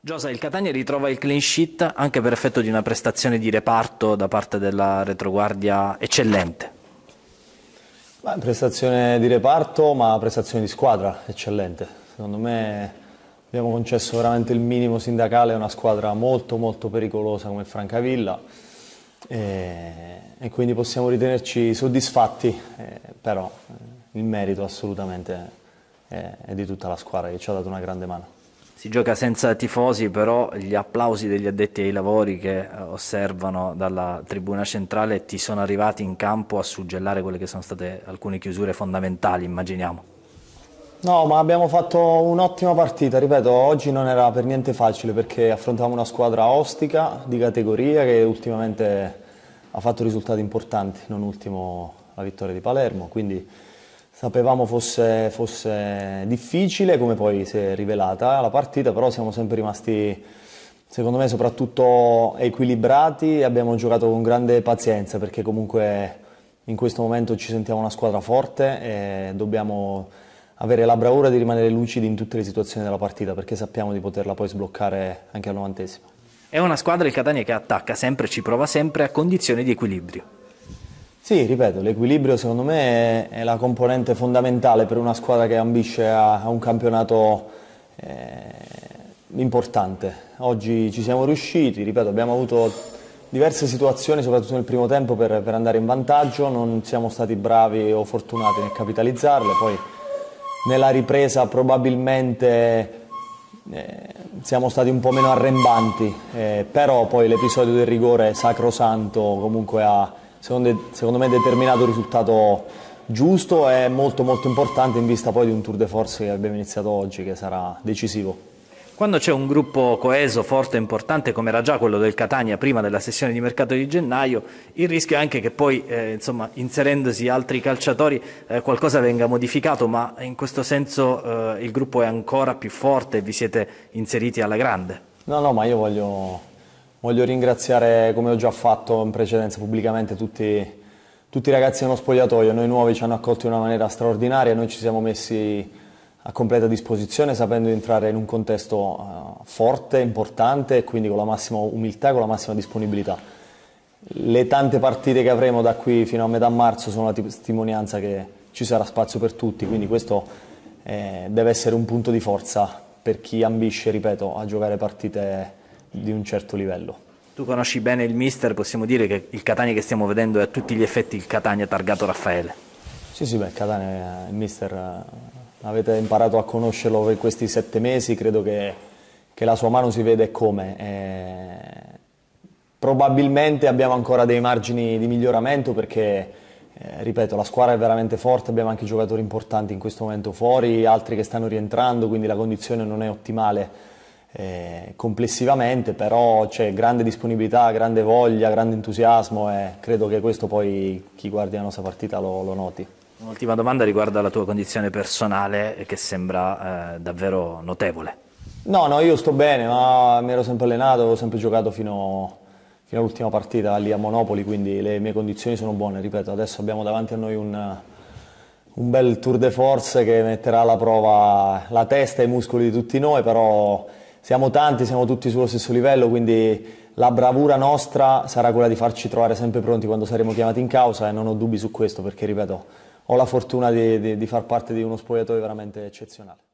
Giosa, il Catania ritrova il clean sheet anche per effetto di una prestazione di reparto da parte della retroguardia eccellente. Beh, prestazione di reparto, ma prestazione di squadra eccellente. Secondo me abbiamo concesso veramente il minimo sindacale a una squadra molto molto pericolosa come il Francavilla e, e quindi possiamo ritenerci soddisfatti, eh, però eh, il merito assolutamente è, è di tutta la squadra che ci ha dato una grande mano si gioca senza tifosi, però gli applausi degli addetti ai lavori che eh, osservano dalla tribuna centrale ti sono arrivati in campo a suggellare quelle che sono state alcune chiusure fondamentali, immaginiamo. No, ma abbiamo fatto un'ottima partita, ripeto, oggi non era per niente facile perché affrontavamo una squadra ostica di categoria che ultimamente ha fatto risultati importanti, non ultimo la vittoria di Palermo, quindi Sapevamo fosse, fosse difficile, come poi si è rivelata la partita, però siamo sempre rimasti secondo me soprattutto equilibrati abbiamo giocato con grande pazienza perché comunque in questo momento ci sentiamo una squadra forte e dobbiamo avere la bravura di rimanere lucidi in tutte le situazioni della partita perché sappiamo di poterla poi sbloccare anche al novantesimo. È una squadra il Catania che attacca sempre, ci prova sempre a condizioni di equilibrio. Sì, ripeto, l'equilibrio secondo me è, la componente fondamentale per una squadra che ambisce a, a un campionato eh, importante. Oggi ci siamo riusciti, ripeto, abbiamo avuto diverse situazioni, soprattutto nel primo tempo, per, per andare in vantaggio, non siamo stati bravi o fortunati nel capitalizzarle, poi nella ripresa probabilmente eh, siamo stati un po' meno arrembanti, eh, però poi l'episodio del rigore sacrosanto comunque ha secondo, secondo me determinato risultato giusto e molto molto importante in vista poi di un tour de force che abbiamo iniziato oggi che sarà decisivo. Quando c'è un gruppo coeso, forte e importante come era già quello del Catania prima della sessione di mercato di gennaio, il rischio è anche che poi eh, insomma, inserendosi altri calciatori eh, qualcosa venga modificato, ma in questo senso eh, il gruppo è ancora più forte e vi siete inseriti alla grande. No, no, ma io voglio Voglio ringraziare, come ho già fatto in precedenza pubblicamente, tutti, tutti i ragazzi dello spogliatoio. Noi nuovi ci hanno accolti in una maniera straordinaria, noi ci siamo messi a completa disposizione sapendo di entrare in un contesto uh, forte, importante e quindi con la massima umiltà e con la massima disponibilità. Le tante partite che avremo da qui fino a metà marzo sono la testimonianza che ci sarà spazio per tutti, quindi questo eh, deve essere un punto di forza per chi ambisce, ripeto, a giocare partite di un certo livello. Tu conosci bene il mister, possiamo dire che il Catania che stiamo vedendo è a tutti gli effetti il Catania targato Raffaele. Sì, sì, beh, Catania, il mister, eh, avete imparato a conoscerlo per questi sette mesi, credo che, che la sua mano si vede come. E... Eh, probabilmente abbiamo ancora dei margini di miglioramento perché eh, ripeto, la squadra è veramente forte, abbiamo anche giocatori importanti in questo momento fuori, altri che stanno rientrando, quindi la condizione non è ottimale. Eh, complessivamente, però c'è grande disponibilità, grande voglia, grande entusiasmo e credo che questo poi chi guardi la nostra partita lo, lo noti. Un'ultima domanda riguarda la tua condizione personale che sembra eh, davvero notevole. No, no, io sto bene, ma mi ero sempre allenato, ho sempre giocato fino, fino all'ultima partita lì a Monopoli, quindi le mie condizioni sono buone, ripeto, adesso abbiamo davanti a noi un, un bel tour de force che metterà alla prova la testa e i muscoli di tutti noi, però siamo tanti, siamo tutti sullo stesso livello, quindi la bravura nostra sarà quella di farci trovare sempre pronti quando saremo chiamati in causa e non ho dubbi su questo perché, ripeto, ho la fortuna di, di, di far parte di uno spogliatoio veramente eccezionale.